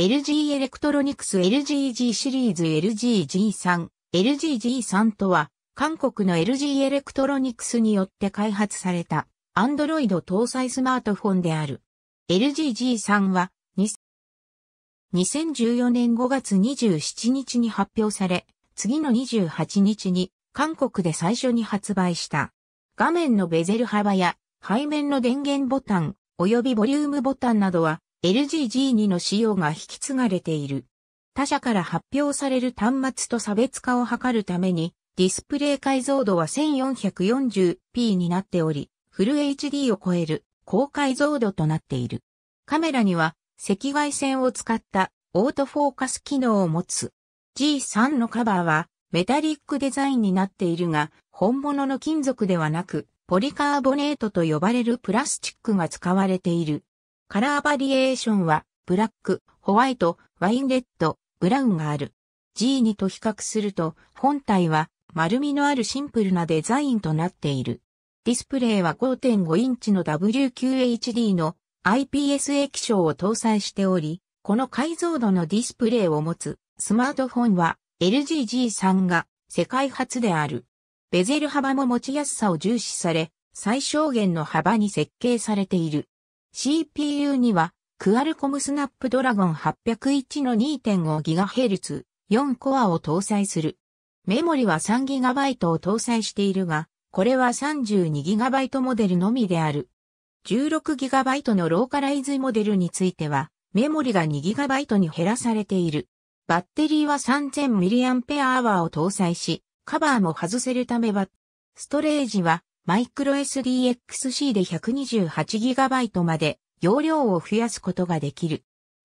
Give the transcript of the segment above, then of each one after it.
LG エレクトロニクス LGG シリーズ LGG3。LGG3 とは、韓国の LG エレクトロニクスによって開発された、Android 搭載スマートフォンである。LGG3 は、2014年5月27日に発表され、次の28日に、韓国で最初に発売した。画面のベゼル幅や、背面の電源ボタン、及びボリュームボタンなどは、LGG2 の仕様が引き継がれている。他社から発表される端末と差別化を図るために、ディスプレイ解像度は 1440p になっており、フル HD を超える高解像度となっている。カメラには赤外線を使ったオートフォーカス機能を持つ。G3 のカバーはメタリックデザインになっているが、本物の金属ではなく、ポリカーボネートと呼ばれるプラスチックが使われている。カラーバリエーションは、ブラック、ホワイト、ワインレッド、ブラウンがある。G2 と比較すると、本体は丸みのあるシンプルなデザインとなっている。ディスプレイは5.5インチの WQHD の IPS 液晶を搭載しており、この解像度のディスプレイを持つスマートフォンは LGG3 が世界初である。ベゼル幅も持ちやすさを重視され、最小限の幅に設計されている。CPU には、クアルコムスナップドラゴン801の 2.5GHz、4コアを搭載する。メモリは 3GB を搭載しているが、これは 32GB モデルのみである。16GB のローカライズモデルについては、メモリが 2GB に減らされている。バッテリーは 3000mAh を搭載し、カバーも外せるためは、ストレージはマイクロ SDXC で 128GB まで容量を増やすことができる。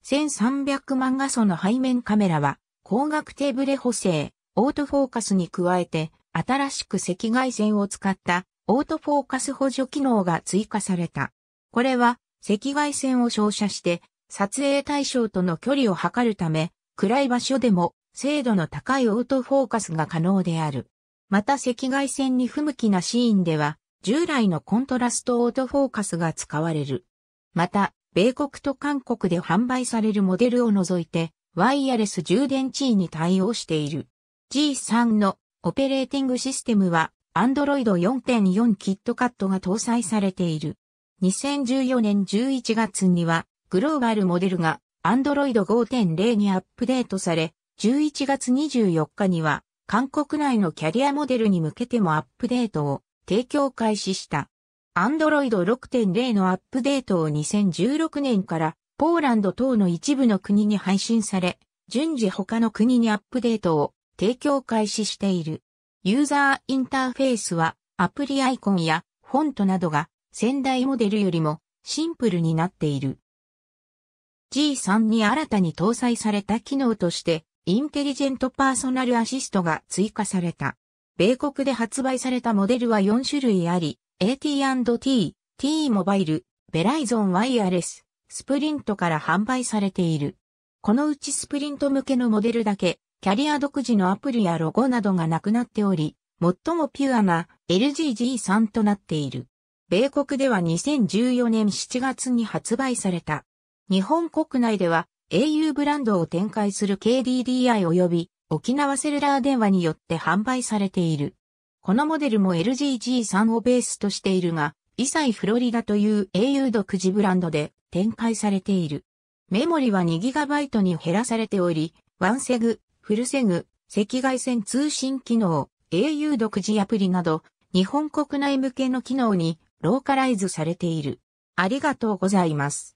1300万画素の背面カメラは、光学手ブレ補正、オートフォーカスに加えて、新しく赤外線を使ったオートフォーカス補助機能が追加された。これは赤外線を照射して撮影対象との距離を測るため、暗い場所でも精度の高いオートフォーカスが可能である。また赤外線に不向きなシーンでは、従来のコントラストオートフォーカスが使われる。また、米国と韓国で販売されるモデルを除いて、ワイヤレス充電地位に対応している。G3 のオペレーティングシステムは Android 4.4キットカットが搭載されている。2014年11月にはグローバルモデルが Android 5.0にアップデートされ、11月24日には韓国内のキャリアモデルに向けてもアップデートを提供開始した。Android 6.0のアップデートを2016年からポーランド等の一部の国に配信され、順次他の国にアップデートを提供開始している。ユーザーインターフェースはアプリアイコンやフォントなどが先代モデルよりもシンプルになっている。G3 に新たに搭載された機能としてインテリジェントパーソナルアシストが追加された。米国で発売されたモデルは4種類あり、AT&T、T モバイル、ベライゾンワイヤレス、スプリントから販売されている。このうちスプリント向けのモデルだけ、キャリア独自のアプリやロゴなどがなくなっており、最もピュアな LGG3 となっている。米国では2014年7月に発売された。日本国内では au ブランドを展開する KDDI 及び沖縄セルラー電話によって販売されている。このモデルも LGG3 をベースとしているが、イサイフロリダという au 独自ブランドで展開されている。メモリは 2GB に減らされており、ワンセグ、フルセグ、赤外線通信機能、au 独自アプリなど、日本国内向けの機能にローカライズされている。ありがとうございます。